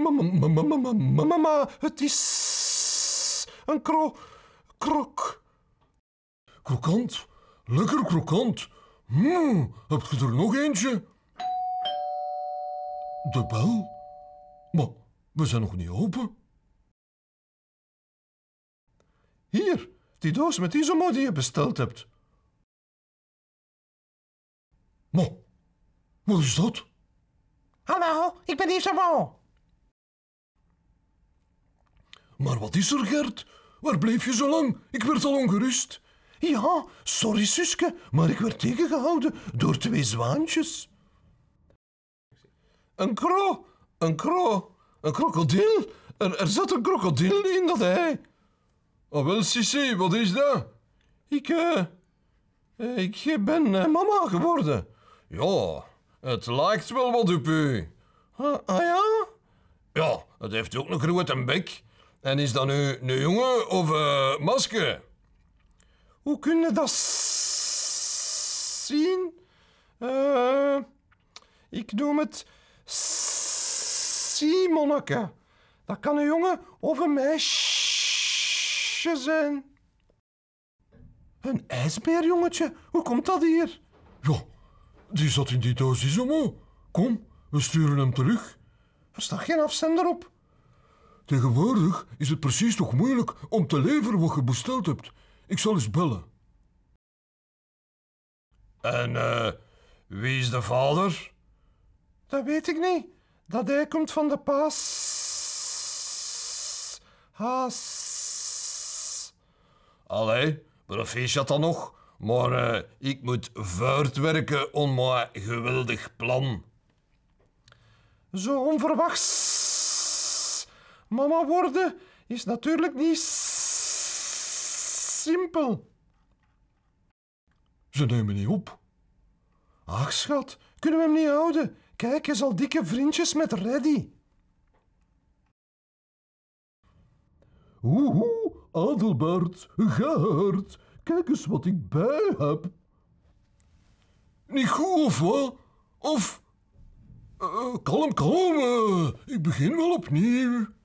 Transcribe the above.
Mama, mama, mama, mama, het is een kro krok. Krokant, lekker krokant. Mmm, heb je er nog eentje? De bel? Maar we zijn nog niet open. Hier, die doos met die isomo die je besteld hebt. Maar, wat is dat? Hallo, ik ben Isomo. Maar wat is er, Gert? Waar bleef je zo lang? Ik werd al ongerust. Ja, sorry, Suske, maar ik werd tegengehouden door twee zwaantjes. Een kro, een kro, een krokodil. Er, zit zat een krokodil in dat hij. Oh, wel, Sissy, wat is dat? Ik, eh, ik ben eh, mama geworden. Ja, het lijkt wel wat op u. Ah, ah ja? Ja, het heeft ook een grote bek. En is dat nu een jongen of een masker? Hoe kun je dat zien? Eh, ik noem het Simonneke. Dat kan een jongen of een meisje zijn. Een ijsbeerjongetje? Hoe komt dat hier? Ja, die zat in die doos, is Kom, we sturen hem terug. Er staat geen afzender op. Tegenwoordig is het precies toch moeilijk om te leveren wat je besteld hebt. Ik zal eens bellen. En eh, wie is de vader? Dat weet ik niet. Dat hij komt van de paas. Haas. Allee, proficiat dan nog. Maar eh, ik moet voortwerken om mijn geweldig plan. Zo onverwachts mama worden is natuurlijk niet simpel. Ze nemen niet op. Ach, schat, kunnen we hem niet houden? Kijk eens al dikke vriendjes met Reddy. Oehoe, Adelbert, Gerhard, kijk eens wat ik bij heb. Niet goed, of wat? Of... Eh, kalm, kalm, eh, ik begin wel opnieuw.